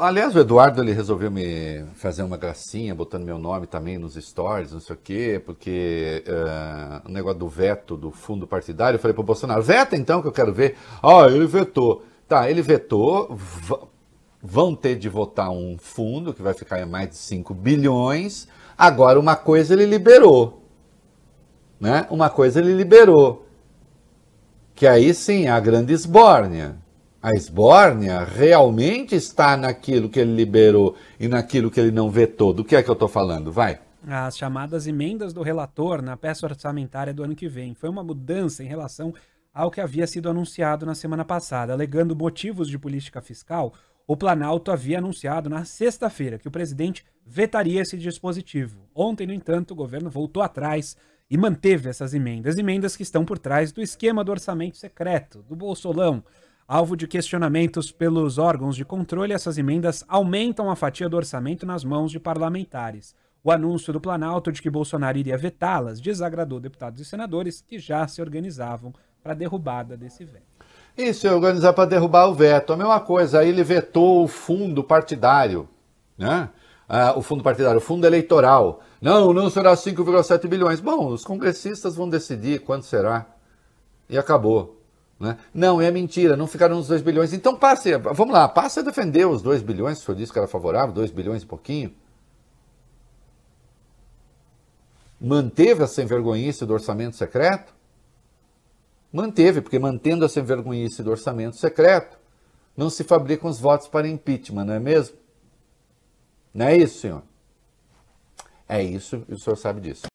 Aliás, o Eduardo ele resolveu me fazer uma gracinha, botando meu nome também nos stories, não sei o quê, porque uh, o negócio do veto do fundo partidário, eu falei o Bolsonaro, veta então que eu quero ver. Ó, oh, ele vetou. Tá, ele vetou, vão ter de votar um fundo que vai ficar em mais de 5 bilhões. Agora, uma coisa ele liberou, né? Uma coisa ele liberou, que aí sim é a grande esbórnia a esbórnia realmente está naquilo que ele liberou e naquilo que ele não vetou. Do que é que eu estou falando? Vai. As chamadas emendas do relator na peça orçamentária do ano que vem. Foi uma mudança em relação ao que havia sido anunciado na semana passada. Alegando motivos de política fiscal, o Planalto havia anunciado na sexta-feira que o presidente vetaria esse dispositivo. Ontem, no entanto, o governo voltou atrás e manteve essas emendas. Emendas que estão por trás do esquema do orçamento secreto, do Bolsolão Alvo de questionamentos pelos órgãos de controle, essas emendas aumentam a fatia do orçamento nas mãos de parlamentares. O anúncio do Planalto de que Bolsonaro iria vetá-las desagradou deputados e senadores que já se organizavam para a derrubada desse veto. Isso, organizar para derrubar o veto. A mesma coisa, ele vetou o fundo partidário, né? Ah, o fundo partidário, o fundo eleitoral. Não, não será 5,7 bilhões. Bom, os congressistas vão decidir quanto será. E acabou. Né? Não, é mentira, não ficaram os 2 bilhões. Então passe, vamos lá, passe a defender os 2 bilhões, o senhor disse que era favorável, 2 bilhões e pouquinho. Manteve a sem vergonhice do orçamento secreto? Manteve, porque mantendo a sem vergonhice do orçamento secreto, não se fabricam os votos para impeachment, não é mesmo? Não é isso, senhor? É isso, e o senhor sabe disso.